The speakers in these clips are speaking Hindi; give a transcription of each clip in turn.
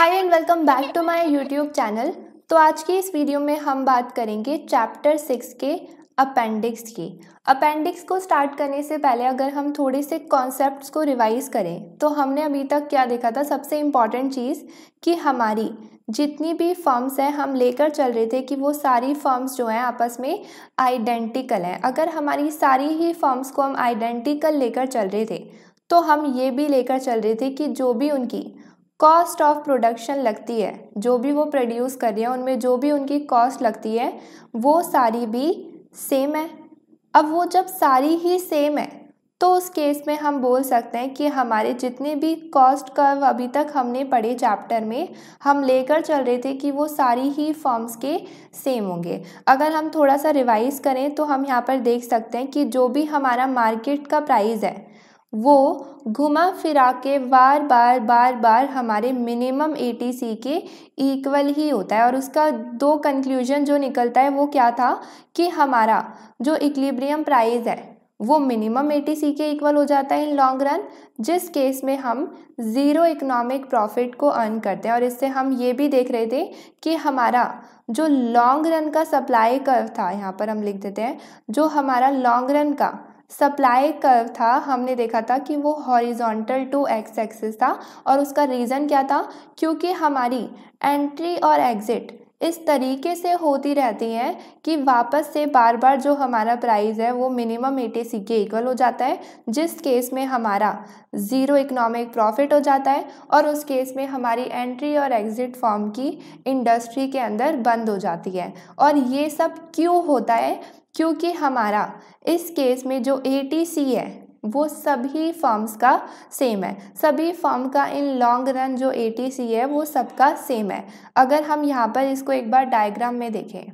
hi and welcome back to my YouTube channel तो आज की इस वीडियो में हम बात करेंगे चैप्टर सिक्स के अपेंडिक्स की अपेंडिक्स को स्टार्ट करने से पहले अगर हम थोड़े से कॉन्सेप्ट्स को रिवाइज करें तो हमने अभी तक क्या देखा था सबसे इम्पॉर्टेंट चीज़ कि हमारी जितनी भी फर्म्स हैं हम लेकर चल रहे थे कि वो सारी फर्म्स जो हैं आपस में आइडेंटिकल हैं अगर हमारी सारी ही फर्म्स को हम आइडेंटिकल लेकर चल रहे थे तो हम ये भी लेकर चल रहे थे कि जो भी उनकी कॉस्ट ऑफ प्रोडक्शन लगती है जो भी वो प्रोड्यूस कर रही है उनमें जो भी उनकी कॉस्ट लगती है वो सारी भी सेम है अब वो जब सारी ही सेम है तो उस केस में हम बोल सकते हैं कि हमारे जितने भी कॉस्ट कर्व अभी तक हमने पढ़े चैप्टर में हम लेकर चल रहे थे कि वो सारी ही फॉर्म्स के सेम होंगे अगर हम थोड़ा सा रिवाइज करें तो हम यहाँ पर देख सकते हैं कि जो भी हमारा मार्केट का प्राइस है वो घुमा फिरा के बार बार बार बार हमारे मिनिमम ए टी सी के इक्वल ही होता है और उसका दो कंक्लूजन जो निकलता है वो क्या था कि हमारा जो इक्लिब्रियम प्राइस है वो मिनिमम ए टी सी के इक्वल हो जाता है इन लॉन्ग रन जिस केस में हम ज़ीरो इकोनॉमिक प्रॉफिट को अर्न करते हैं और इससे हम ये भी देख रहे थे कि हमारा जो लॉन्ग रन का सप्लाई कर्व था यहाँ पर हम लिख देते हैं जो हमारा लॉन्ग रन का सप्लाई कर्व था हमने देखा था कि वो हॉरिजॉन्टल टू एक्स एक्सिस था और उसका रीज़न क्या था क्योंकि हमारी एंट्री और एग्ज़िट इस तरीके से होती रहती हैं कि वापस से बार बार जो हमारा प्राइस है वो मिनिमम ए टी सी के इक्वल हो जाता है जिस केस में हमारा ज़ीरो इकोनॉमिक प्रॉफिट हो जाता है और उस केस में हमारी एंट्री और एग्ज़िट फॉर्म की इंडस्ट्री के अंदर बंद हो जाती है और ये सब क्यों होता है क्योंकि हमारा इस केस में जो ए है वो सभी फॉर्म्स का सेम है सभी फॉर्म का इन लॉन्ग रन जो ए है वो सबका सेम है अगर हम यहाँ पर इसको एक बार डायग्राम में देखें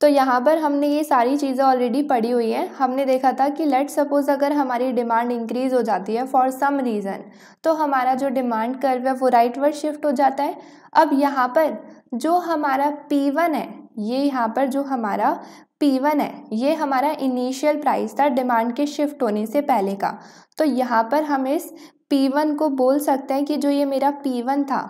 तो यहाँ पर हमने ये सारी चीज़ें ऑलरेडी पढ़ी हुई हैं हमने देखा था कि लेट सपोज़ अगर हमारी डिमांड इंक्रीज़ हो जाती है फॉर सम रीज़न तो हमारा जो डिमांड कर्व है वो राइट वर्ड शिफ्ट हो जाता है अब यहाँ पर जो हमारा पी वन है ये यहाँ पर जो हमारा P1 है ये हमारा इनिशियल प्राइस था डिमांड के शिफ्ट होने से पहले का तो यहाँ पर हम इस P1 को बोल सकते हैं कि जो ये मेरा P1 था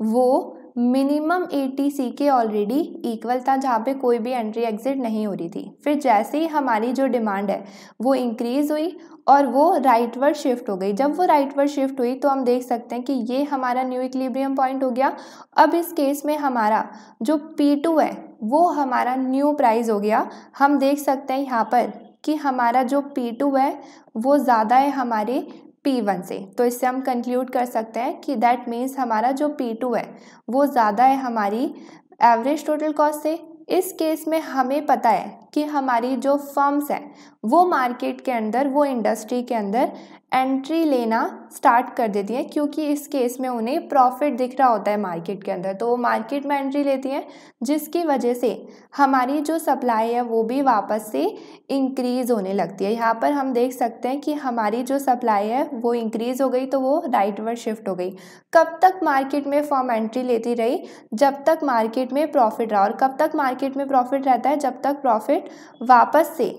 वो मिनिमम ए टी सी के ऑलरेडी इक्वल था जहाँ पे कोई भी एंट्री एग्जिट नहीं हो रही थी फिर जैसे ही हमारी जो डिमांड है वो इंक्रीज़ हुई और वो राइट वर्ड शिफ्ट हो गई जब वो राइट वर्ड शिफ्ट हुई तो हम देख सकते हैं कि ये हमारा न्यू इक्लिब्रियम पॉइंट हो गया अब इस केस में हमारा जो पी टू है वो हमारा न्यू प्राइस हो गया हम देख सकते हैं यहाँ पर कि हमारा जो पी टू है वो ज़्यादा है हमारे पी वन से तो इससे हम कंक्लूड कर सकते हैं कि दैट मीन्स हमारा जो पी टू है वो ज़्यादा है हमारी एवरेज टोटल कॉस्ट से इस केस में हमें पता है कि हमारी जो फर्म्स हैं वो मार्केट के अंदर वो इंडस्ट्री के अंदर एंट्री लेना स्टार्ट कर देती हैं क्योंकि इस केस में उन्हें प्रॉफिट दिख रहा होता है मार्केट के अंदर तो वो मार्केट में एंट्री लेती हैं जिसकी वजह से हमारी जो सप्लाई है वो भी वापस से इंक्रीज़ होने लगती है यहाँ पर हम देख सकते हैं कि हमारी जो सप्लाई है वो इंक्रीज़ हो गई तो वो राइट वर्ड शिफ्ट हो गई कब तक मार्केट में फॉर्म एंट्री लेती रही जब तक मार्केट में प्रॉफिट रहा और कब तक मार्केट में प्रॉफिट रहता है जब तक प्रॉफिट वापस से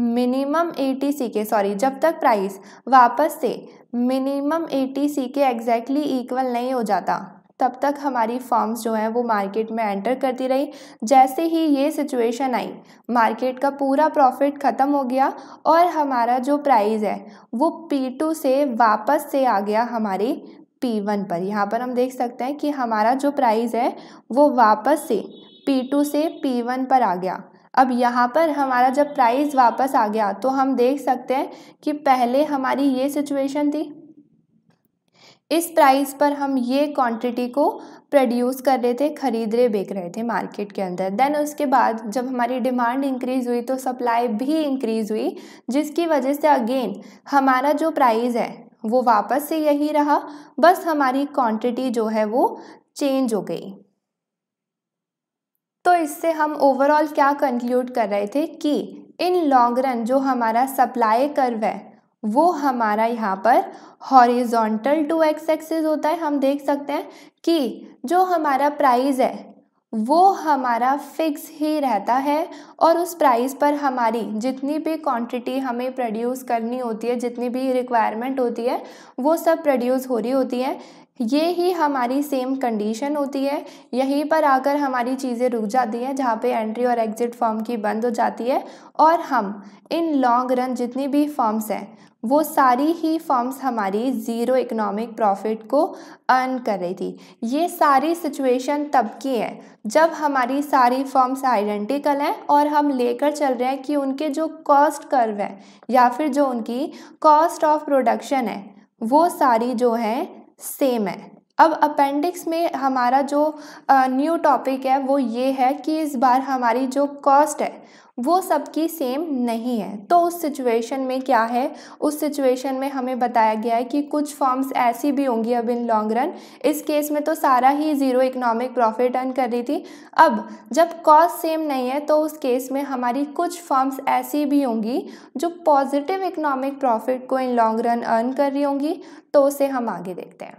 मिनिमम ए टी सी के सॉरी जब तक प्राइस वापस से मिनिमम ए टी सी के एग्जैक्टली इक्वल नहीं हो जाता तब तक हमारी फॉर्म्स जो हैं वो मार्केट में एंटर करती रही जैसे ही ये सिचुएशन आई मार्केट का पूरा प्रॉफिट ख़त्म हो गया और हमारा जो प्राइस है वो पी टू से वापस से आ गया हमारे पी वन पर यहाँ पर हम देख सकते हैं कि हमारा जो प्राइस है वो वापस से पी टू से पी वन पर आ गया अब यहाँ पर हमारा जब प्राइस वापस आ गया तो हम देख सकते हैं कि पहले हमारी ये सिचुएशन थी इस प्राइस पर हम ये क्वांटिटी को प्रोड्यूस कर रहे थे ख़रीद रहे बेच रहे थे मार्केट के अंदर देन उसके बाद जब हमारी डिमांड इंक्रीज़ हुई तो सप्लाई भी इंक्रीज़ हुई जिसकी वजह से अगेन हमारा जो प्राइस है वो वापस से यही रहा बस हमारी क्वांटिटी जो है वो चेंज हो गई तो इससे हम ओवरऑल क्या कंक्लूड कर रहे थे कि इन लॉन्ग रन जो हमारा सप्लाई कर्व है वो हमारा यहाँ पर हॉरिजॉन्टल टू एक्स एक्सिस होता है हम देख सकते हैं कि जो हमारा प्राइस है वो हमारा फिक्स ही रहता है और उस प्राइस पर हमारी जितनी भी क्वांटिटी हमें प्रोड्यूस करनी होती है जितनी भी रिक्वायरमेंट होती है वो सब प्रोड्यूस हो रही होती है ये ही हमारी सेम कंडीशन होती है यहीं पर आकर हमारी चीज़ें रुक जाती हैं जहाँ पे एंट्री और एग्ज़िट फॉर्म की बंद हो जाती है और हम इन लॉन्ग रन जितनी भी फॉर्म्स हैं वो सारी ही फॉर्म्स हमारी ज़ीरो इकोनॉमिक प्रॉफिट को अर्न कर रही थी ये सारी सिचुएशन तब की है जब हमारी सारी फॉर्म्स आइडेंटिकल हैं और हम लेकर चल रहे हैं कि उनके जो कॉस्ट कर्व है या फिर जो उनकी कॉस्ट ऑफ प्रोडक्शन है वो सारी जो है सेम है अब अपेंडिक्स में हमारा जो न्यू टॉपिक है वो ये है कि इस बार हमारी जो कॉस्ट है वो सबकी सेम नहीं है तो उस सिचुएशन में क्या है उस सिचुएशन में हमें बताया गया है कि कुछ फॉर्म्स ऐसी भी होंगी अब इन लॉन्ग रन इस केस में तो सारा ही ज़ीरो इकोनॉमिक प्रॉफिट अर्न कर रही थी अब जब कॉस्ट सेम नहीं है तो उस केस में हमारी कुछ फॉर्म्स ऐसी भी होंगी जो पॉजिटिव इकोनॉमिक प्रॉफिट को इन लॉन्ग रन अर्न कर रही होंगी तो उसे हम आगे देखते हैं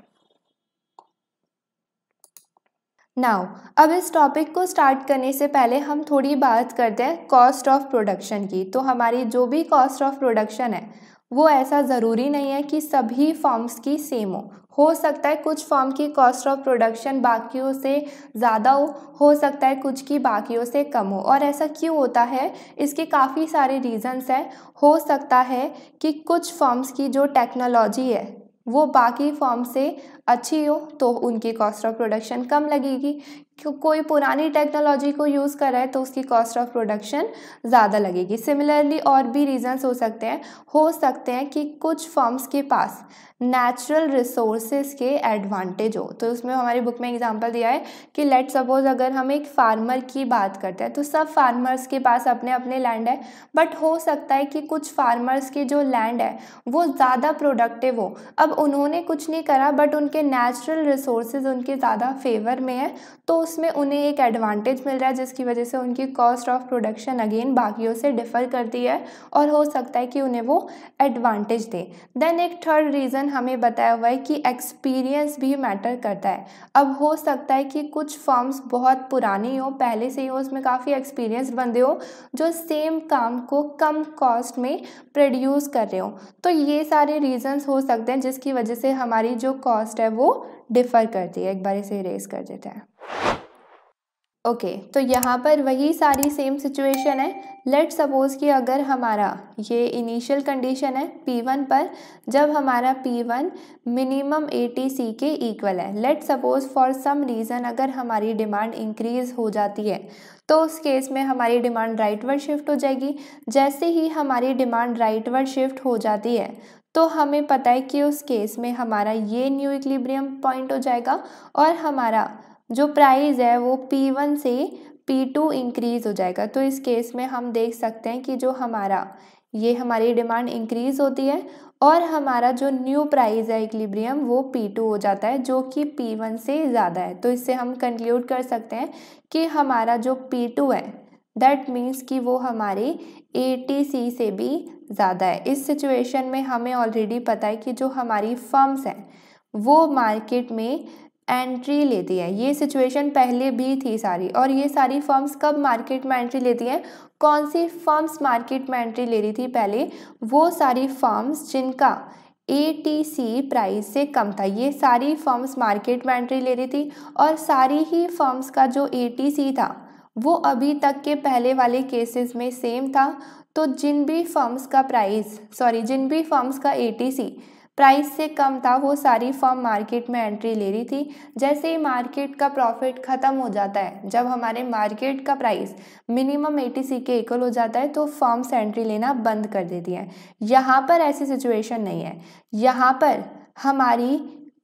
नाउ अब इस टॉपिक को स्टार्ट करने से पहले हम थोड़ी बात करते हैं कॉस्ट ऑफ प्रोडक्शन की तो हमारी जो भी कॉस्ट ऑफ प्रोडक्शन है वो ऐसा ज़रूरी नहीं है कि सभी फॉर्म्स की सेम हो हो सकता है कुछ फॉर्म की कॉस्ट ऑफ प्रोडक्शन बाकियों से ज़्यादा हो हो सकता है कुछ की बाकियों से कम हो और ऐसा क्यों होता है इसके काफ़ी सारे रीजंस हैं हो सकता है कि कुछ फॉर्म्स की जो टेक्नोलॉजी है वो बाकी फॉर्म से अच्छी हो तो उनकी कॉस्ट ऑफ प्रोडक्शन कम लगेगी कोई पुरानी टेक्नोलॉजी को यूज़ कर रहा है तो उसकी कॉस्ट ऑफ प्रोडक्शन ज़्यादा लगेगी सिमिलरली और भी रीजंस हो सकते हैं हो सकते हैं कि कुछ फॉर्म्स के पास नेचुरल रिसोर्सेज के एडवांटेज हो तो उसमें हमारी बुक में एग्जांपल दिया है कि लेट सपोज अगर हम एक फार्मर की बात करते हैं तो सब फार्मर्स के पास अपने अपने लैंड है बट हो सकता है कि कुछ फार्मर्स के जो लैंड है वो ज़्यादा प्रोडक्टिव हो अब उन्होंने कुछ नहीं करा बट उनके उनके नेचुरल रिसोर्सेज उनके ज़्यादा फेवर में है तो उसमें उन्हें एक एडवांटेज मिल रहा है जिसकी वजह से उनकी कॉस्ट ऑफ प्रोडक्शन अगेन बाकियों से डिफ़र करती है और हो सकता है कि उन्हें वो एडवांटेज दे देन एक थर्ड रीज़न हमें बताया हुआ है कि एक्सपीरियंस भी मैटर करता है अब हो सकता है कि कुछ फॉर्म्स बहुत पुरानी हो पहले से ही हो उसमें काफ़ी एक्सपीरियंस बंदे हो जो सेम काम को कम कॉस्ट में प्रोड्यूस कर रहे हो तो ये सारे रीज़न्स हो सकते हैं जिसकी वजह से हमारी जो कॉस्ट है वो डिफ़र करती है एक बार इसे इरेज कर देते हैं ओके okay, तो यहाँ पर वही सारी सेम सिचुएशन है लेट सपोज़ कि अगर हमारा ये इनिशियल कंडीशन है P1 पर जब हमारा P1 मिनिमम ATC के इक्वल है let suppose for some reason अगर हमारी डिमांड इंक्रीज़ हो जाती है तो उस केस में हमारी डिमांड राइटवर्ड शिफ्ट हो जाएगी जैसे ही हमारी डिमांड राइटवर्ड शिफ्ट हो जाती है तो हमें पता है कि उस केस में हमारा ये न्यू इक्लिब्रियम पॉइंट हो जाएगा और हमारा जो प्राइस है वो पी वन से पी टू इंक्रीज़ हो जाएगा तो इस केस में हम देख सकते हैं कि जो हमारा ये हमारी डिमांड इंक्रीज़ होती है और हमारा जो न्यू प्राइस है इक्लिब्रियम वो P2 हो जाता है जो कि P1 से ज़्यादा है तो इससे हम कंक्लूड कर सकते हैं कि हमारा जो P2 है दैट मीन्स कि वो हमारे ए से भी ज़्यादा है इस सिचुएशन में हमें ऑलरेडी पता है कि जो हमारी फर्म्स हैं वो मार्केट में एंट्री लेती हैं ये सिचुएशन पहले भी थी सारी और ये सारी फर्म्स कब मार्केट में एंट्री लेती हैं कौन सी फर्म्स मार्केट में एंट्री ले रही थी पहले वो सारी फर्म्स जिनका ए टी सी प्राइस से कम था ये सारी फर्म्स मार्केट में एंट्री ले रही थी और सारी ही फर्म्स का जो ए टी सी था वो अभी तक के पहले वाले केसेस में सेम था तो जिन भी फर्म्स का प्राइस सॉरी जिन भी फर्म्स का एटीसी प्राइस से कम था वो सारी फर्म मार्केट में एंट्री ले रही थी जैसे ही मार्केट का प्रॉफिट ख़त्म हो जाता है जब हमारे मार्केट का प्राइस मिनिमम एटीसी के इक्वल हो जाता है तो फर्म्स एंट्री लेना बंद कर देती हैं यहाँ पर ऐसी सिचुएशन नहीं है यहाँ पर हमारी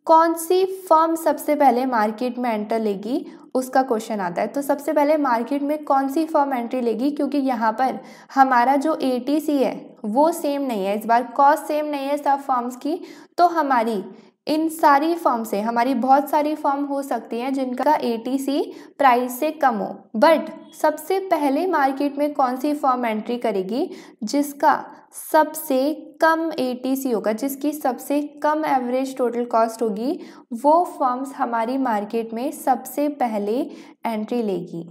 कौन सी फर्म सबसे पहले मार्केट में एंटर लेगी उसका क्वेश्चन आता है तो सबसे पहले मार्केट में कौन सी फर्म एंट्री लेगी क्योंकि यहाँ पर हमारा जो ए है वो सेम नहीं है इस बार कॉस्ट सेम नहीं है सब फर्म्स की तो हमारी इन सारी फॉर्म से हमारी बहुत सारी फॉर्म हो सकती हैं जिनका ए प्राइस से कम हो बट सबसे पहले मार्केट में कौन सी फॉर्म एंट्री करेगी जिसका सबसे कम ए होगा जिसकी सबसे कम एवरेज टोटल कॉस्ट होगी वो फॉर्म्स हमारी मार्केट में सबसे पहले एंट्री लेगी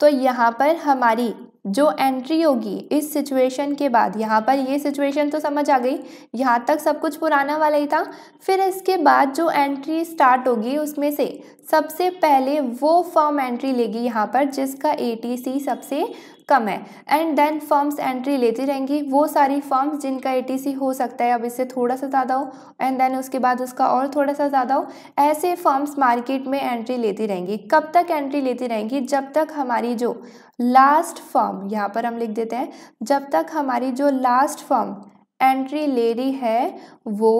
तो यहाँ पर हमारी जो एंट्री होगी इस सिचुएशन के बाद यहाँ पर ये सिचुएशन तो समझ आ गई यहाँ तक सब कुछ पुराना वाला ही था फिर इसके बाद जो एंट्री स्टार्ट होगी उसमें से सबसे पहले वो फॉर्म एंट्री लेगी यहाँ पर जिसका एटीसी सबसे कम है एंड देन फॉर्म्स एंट्री लेती रहेंगी वो सारी फॉर्म्स जिनका एटीसी हो सकता है अब इससे थोड़ा सा ज़्यादा हो एंड देन उसके बाद उसका और थोड़ा सा ज़्यादा हो ऐसे फॉर्म्स मार्केट में एंट्री लेती रहेंगी कब तक एंट्री लेती रहेंगी जब तक हमारी जो लास्ट फॉर्म यहाँ पर हम लिख देते हैं जब तक हमारी जो लास्ट फॉर्म एंट्री ले रही है वो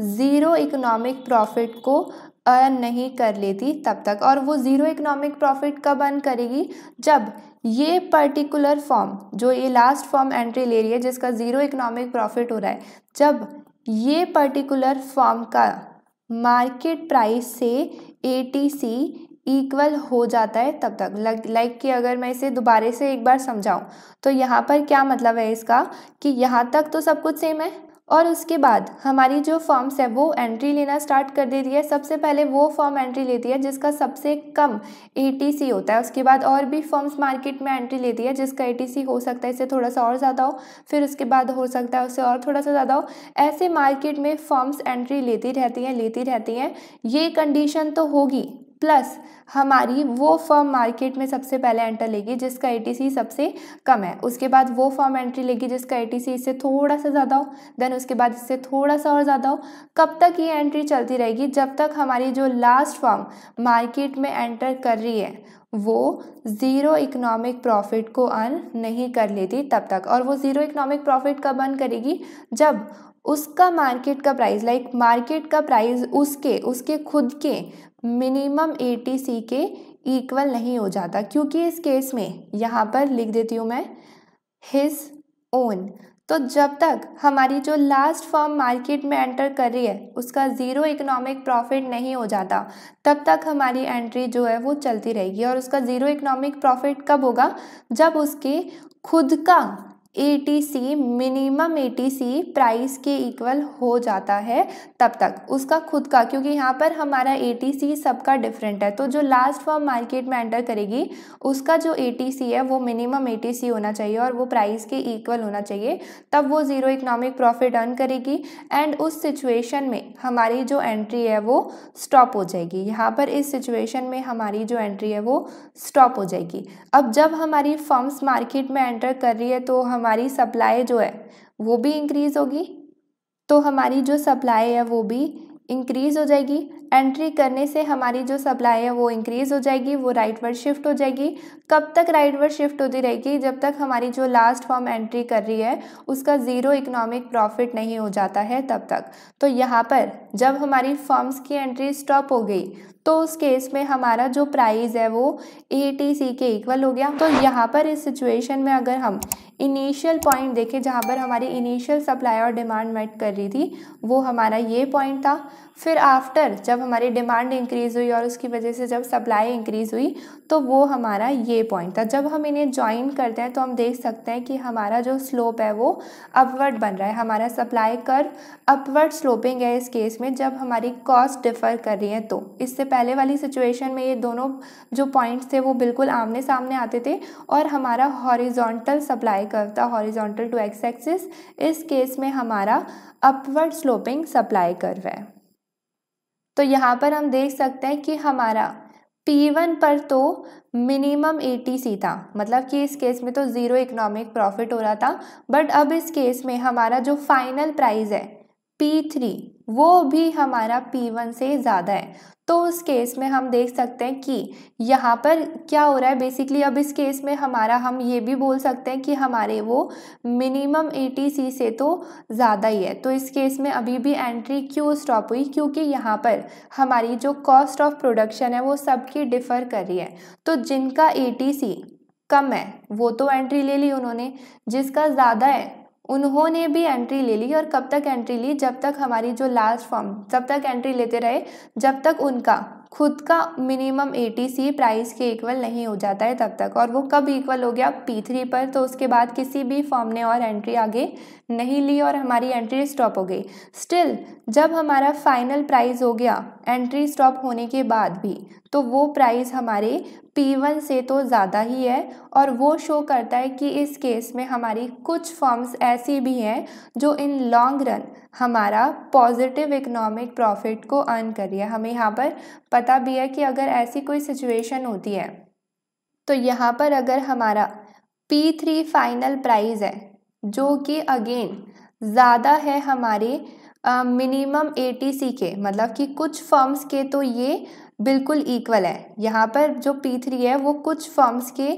ज़ीरो इकोनॉमिक प्रॉफिट को अर्न नहीं कर लेती तब तक और वो ज़ीरो इकोनॉमिक प्रॉफिट कब अर्न करेगी जब ये पर्टिकुलर फॉर्म जो ये लास्ट फॉर्म एंट्री ले रही है जिसका ज़ीरो इकोनॉमिक प्रॉफिट हो रहा है जब ये पर्टिकुलर फॉर्म का मार्केट प्राइस से ए टी सी इक्वल हो जाता है तब तक लाइक लाइक कि अगर मैं इसे दोबारे से एक बार समझाऊं तो यहाँ पर क्या मतलब है इसका कि यहाँ तक तो सब कुछ सेम है और उसके बाद हमारी जो फॉर्म्स है वो एंट्री लेना स्टार्ट कर देती है सबसे पहले वो फॉर्म एंट्री लेती है जिसका सबसे कम एटीसी होता है उसके बाद और भी फॉर्म्स मार्केट में एंट्री लेती है जिसका एटीसी हो सकता है इससे थोड़ा सा और ज़्यादा हो फिर उसके बाद हो सकता है उससे और थोड़ा सा ज़्यादा हो ऐसे मार्केट में फॉर्म्स एंट्री लेती रहती हैं लेती रहती हैं ये कंडीशन तो होगी प्लस हमारी वो फर्म मार्केट में सबसे पहले एंटर लेगी जिसका एटीसी सबसे कम है उसके बाद वो फर्म एंट्री लेगी जिसका एटीसी इससे थोड़ा सा ज़्यादा हो देन उसके बाद इससे थोड़ा सा और ज़्यादा हो कब तक ये एंट्री चलती रहेगी जब तक हमारी जो लास्ट फर्म मार्केट में एंटर कर रही है वो ज़ीरो इकोनॉमिक प्रॉफिट को अर्न नहीं कर लेती तब तक और वो ज़ीरो इकोनॉमिक प्रॉफिट कब अर्न करेगी जब उसका मार्केट का प्राइस लाइक मार्केट का प्राइस उसके उसके खुद के मिनिमम ए के इक्वल नहीं हो जाता क्योंकि इस केस में यहाँ पर लिख देती हूँ मैं हिज ओन तो जब तक हमारी जो लास्ट फॉर्म मार्केट में एंटर कर रही है उसका ज़ीरो इकोनॉमिक प्रॉफिट नहीं हो जाता तब तक हमारी एंट्री जो है वो चलती रहेगी और उसका ज़ीरो इकोनॉमिक प्रॉफिट कब होगा जब उसके खुद का एटीसी मिनिमम एटीसी प्राइस के इक्वल हो जाता है तब तक उसका खुद का क्योंकि यहाँ पर हमारा एटीसी सबका डिफरेंट है तो जो लास्ट फॉर्म मार्केट में एंटर करेगी उसका जो एटीसी है वो मिनिमम एटीसी होना चाहिए और वो प्राइस के इक्वल होना चाहिए तब वो ज़ीरो इकोनॉमिक प्रॉफिट अर्न करेगी एंड उस सिचुएशन में हमारी जो एंट्री है वो स्टॉप हो जाएगी यहाँ पर इस सिचुएशन में हमारी जो एंट्री है वो स्टॉप हो जाएगी अब जब हमारी फॉर्म्स मार्केट में एंटर कर रही है तो हम हमारी सप्लाई जो है वो भी इंक्रीज़ होगी तो हमारी जो सप्लाई है वो भी इंक्रीज़ हो जाएगी एंट्री करने से हमारी जो सप्लाई है वो इंक्रीज़ हो जाएगी वो राइट वर्ड शिफ्ट हो जाएगी कब तक राइट वर्ड शिफ्ट होती रहेगी जब तक हमारी जो लास्ट फॉर्म एंट्री कर रही है उसका ज़ीरो इकोनॉमिक प्रॉफिट नहीं हो जाता है तब तक तो यहाँ पर जब हमारी फॉर्म्स की एंट्री स्टॉप हो गई तो उस केस में हमारा जो प्राइज़ है वो ए के इक्वल हो गया तो यहाँ पर इस सिचुएशन में अगर हम इनिशियल पॉइंट देखें जहाँ पर हमारी इनिशियल सप्लाई और डिमांड मेट कर रही थी वो हमारा ये पॉइंट था फिर आफ्टर जब हमारी डिमांड इंक्रीज़ हुई और उसकी वजह से जब सप्लाई इंक्रीज़ हुई तो वो हमारा ये पॉइंट था जब हम इन्हें ज्वाइन करते हैं तो हम देख सकते हैं कि हमारा जो स्लोप है वो अपवर्ड बन रहा है हमारा सप्लाई कर अपवर्ड स्लोपिंग है इस केस में जब हमारी कॉस्ट डिफ़र कर रही है तो इससे पहले वाली सिचुएशन में ये दोनों जो पॉइंट्स थे वो बिल्कुल आमने सामने आते थे और हमारा हॉरिजोंटल सप्लाई कर था हॉरिजोंटल टू एक्स एक्सिस इस केस में हमारा अपवर्ड स्लोपिंग सप्लाई रहा है तो यहाँ पर हम देख सकते हैं कि हमारा P1 पर तो मिनिमम 80 था मतलब कि इस केस में तो ज़ीरो इकोनॉमिक प्रॉफिट हो रहा था बट अब इस केस में हमारा जो फाइनल प्राइस है P3 वो भी हमारा P1 से ज़्यादा है तो उस केस में हम देख सकते हैं कि यहाँ पर क्या हो रहा है बेसिकली अब इस केस में हमारा हम ये भी बोल सकते हैं कि हमारे वो मिनिमम ए से तो ज़्यादा ही है तो इस केस में अभी भी एंट्री क्यों स्टॉप हुई क्योंकि यहाँ पर हमारी जो कॉस्ट ऑफ प्रोडक्शन है वो सबकी डिफ़र कर रही है तो जिनका ए कम है वो तो एंट्री ले ली उन्होंने जिसका ज़्यादा है उन्होंने भी एंट्री ले ली और कब तक एंट्री ली जब तक हमारी जो लास्ट फॉर्म जब तक एंट्री लेते रहे जब तक उनका खुद का minimum A T C price के इक्वल नहीं हो जाता है तब तक और वो कब इक्वल हो गया पी थ्री पर तो उसके बाद किसी भी फॉर्म ने और एंट्री आगे नहीं ली और हमारी एंट्री स्टॉप हो गई स्टिल जब हमारा फाइनल प्राइस हो गया एंट्री स्टॉप होने के बाद भी तो वो प्राइस हमारे पी वन से तो ज़्यादा ही है और वो शो करता है कि इस केस में हमारी कुछ फॉर्म्स ऐसी भी हैं जो इन लॉन्ग रन हमारा पॉजिटिव इकोनॉमिक प्रॉफिट को अर्न कर रही है हमें यहाँ पर पता भी है कि अगर ऐसी कोई सिचुएशन होती है तो यहाँ पर अगर हमारा पी थ्री फाइनल प्राइज़ है जो कि अगेन ज़्यादा है हमारे मिनिमम ए टी सी के मतलब कि कुछ फर्म्स के तो ये बिल्कुल इक्वल है यहाँ पर जो पी थ्री है वो कुछ फर्म्स के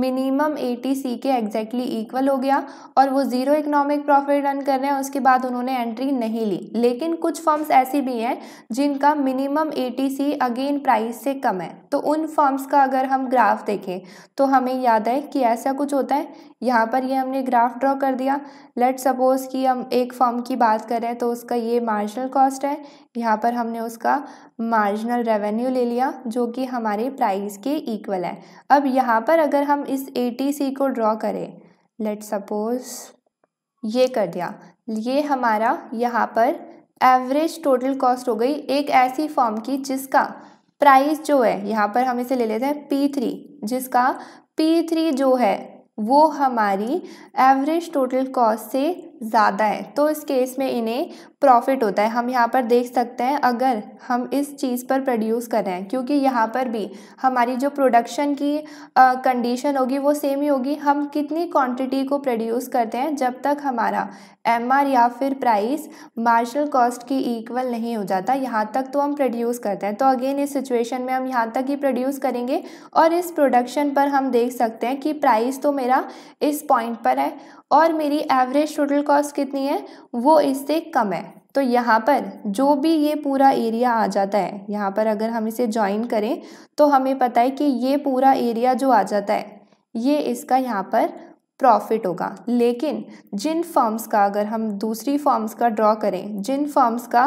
मिनिमम ए टी सी के एग्जैक्टली exactly इक्वल हो गया और वो ज़ीरो इकोनॉमिक प्रॉफिट रन कर रहे हैं उसके बाद उन्होंने एंट्री नहीं ली लेकिन कुछ फर्म्स ऐसी भी हैं जिनका minimum A T C again price से कम है तो उन फर्म्स का अगर हम ग्राफ देखें तो हमें याद है कि ऐसा कुछ होता है यहाँ पर ये यह हमने ग्राफ ड्रॉ कर दिया लेट सपोज़ कि हम एक फर्म की बात करें तो उसका ये मार्जिनल कॉस्ट है यहाँ पर हमने उसका मार्जिनल रेवेन्यू ले लिया जो कि हमारे प्राइस के इक्वल है अब यहाँ पर अगर हम इस ए को ड्रॉ करें लेट सपोज ये कर दिया ये हमारा यहाँ पर एवरेज टोटल कॉस्ट हो गई एक ऐसी फॉर्म की जिसका प्राइस जो है यहाँ पर हम इसे ले लेते हैं पी थ्री जिसका पी थ्री जो है वो हमारी एवरेज टोटल कॉस्ट से ज़्यादा है तो इस केस में इन्हें प्रॉफिट होता है हम यहाँ पर देख सकते हैं अगर हम इस चीज़ पर प्रोड्यूस कर रहे हैं क्योंकि यहाँ पर भी हमारी जो प्रोडक्शन की कंडीशन होगी वो सेम ही होगी हम कितनी क्वांटिटी को प्रोड्यूस करते हैं जब तक हमारा एम या फिर प्राइस मार्शल कॉस्ट की इक्वल नहीं हो जाता यहाँ तक तो हम प्रोड्यूस करते हैं तो अगेन इस सिचुएशन में हम यहाँ तक ही प्रोड्यूस करेंगे और इस प्रोडक्शन पर हम देख सकते हैं कि प्राइस तो मेरा इस पॉइंट पर है और मेरी एवरेज टोटल कॉस्ट कितनी है वो इससे कम है तो यहाँ पर जो भी ये पूरा एरिया आ जाता है यहाँ पर अगर हम इसे ज्वाइन करें तो हमें पता है कि ये पूरा एरिया जो आ जाता है ये इसका यहाँ पर प्रॉफिट होगा लेकिन जिन फर्म्स का अगर हम दूसरी फर्म्स का ड्रॉ करें जिन फर्म्स का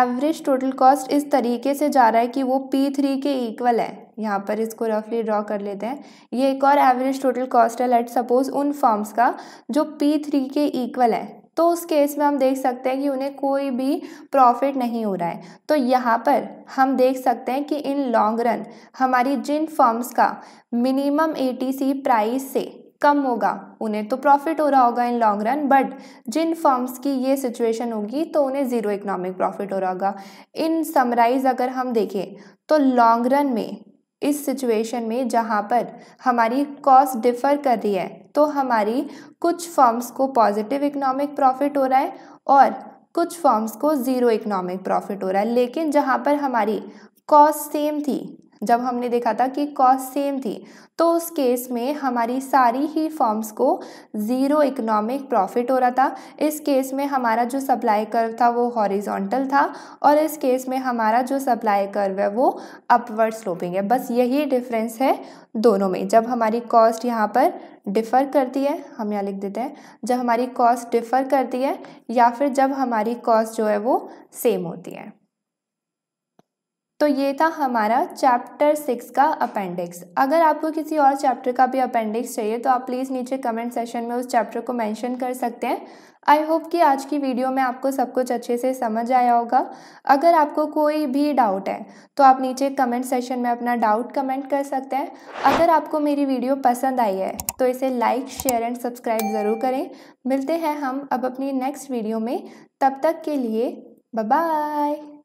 एवरेज टोटल कॉस्ट इस तरीके से जा रहा है कि वो पी थ्री के इक्वल है यहाँ पर इसको रफली ड्रॉ कर लेते हैं ये एक और एवरेज टोटल कॉस्ट है लेट सपोज उन फर्म्स का जो पी थ्री के इक्वल है तो उस केस में हम देख सकते हैं कि उन्हें कोई भी प्रॉफिट नहीं हो रहा है तो यहाँ पर हम देख सकते हैं कि इन लॉन्ग रन हमारी जिन फर्म्स का मिनिमम ए प्राइस से कम होगा उन्हें तो प्रॉफिट हो रहा होगा इन लॉन्ग रन बट जिन फर्म्स की ये सिचुएशन होगी तो उन्हें ज़ीरो इकोनॉमिक प्रॉफिट हो रहा होगा इन समराइज अगर हम देखें तो लॉन्ग रन में इस सिचुएशन में जहाँ पर हमारी कॉस्ट डिफ़र कर रही है तो हमारी कुछ फॉर्म्स को पॉजिटिव इकोनॉमिक प्रॉफिट हो रहा है और कुछ फॉर्म्स को ज़ीरो इकोनॉमिक प्रॉफिट हो रहा है लेकिन जहाँ पर हमारी कॉस्ट सेम थी जब हमने देखा था कि कॉस्ट सेम थी तो उस केस में हमारी सारी ही फॉर्म्स को ज़ीरो इकोनॉमिक प्रॉफिट हो रहा था इस केस में हमारा जो सप्लाई कर्व था वो हॉरिजॉन्टल था और इस केस में हमारा जो सप्लाई कर्व है वो अपवर्ड स्लोपिंग है बस यही डिफरेंस है दोनों में जब हमारी कॉस्ट यहाँ पर डिफ़र करती है हम यहाँ लिख देते हैं जब हमारी कॉस्ट डिफ़र करती है या फिर जब हमारी कॉस्ट जो है वो सेम होती है तो ये था हमारा चैप्टर सिक्स का अपेंडिक्स अगर आपको किसी और चैप्टर का भी अपेंडिक्स चाहिए तो आप प्लीज़ नीचे कमेंट सेशन में उस चैप्टर को मेंशन कर सकते हैं आई होप कि आज की वीडियो में आपको सब कुछ अच्छे से समझ आया होगा अगर आपको कोई भी डाउट है तो आप नीचे कमेंट सेशन में अपना डाउट कमेंट कर सकते हैं अगर आपको मेरी वीडियो पसंद आई है तो इसे लाइक शेयर एंड सब्सक्राइब ज़रूर करें मिलते हैं हम अब अपनी नेक्स्ट वीडियो में तब तक के लिए बाय